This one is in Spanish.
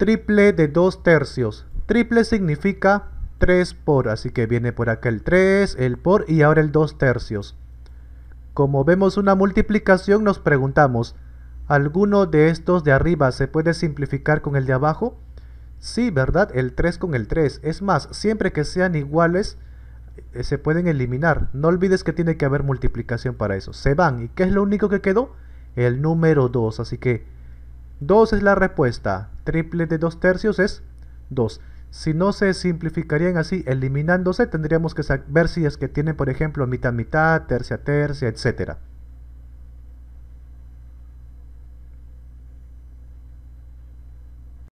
triple de 2 tercios. Triple significa 3 por, así que viene por acá el 3, el por y ahora el 2 tercios. Como vemos una multiplicación nos preguntamos, ¿alguno de estos de arriba se puede simplificar con el de abajo? Sí, ¿verdad? El 3 con el 3. Es más, siempre que sean iguales eh, se pueden eliminar. No olvides que tiene que haber multiplicación para eso. Se van. ¿Y qué es lo único que quedó? El número 2. Así que 2 es la respuesta triple de 2 tercios es 2. Si no se simplificarían así, eliminándose, tendríamos que ver si es que tienen, por ejemplo, mitad-mitad, tercia-tercia, etcétera.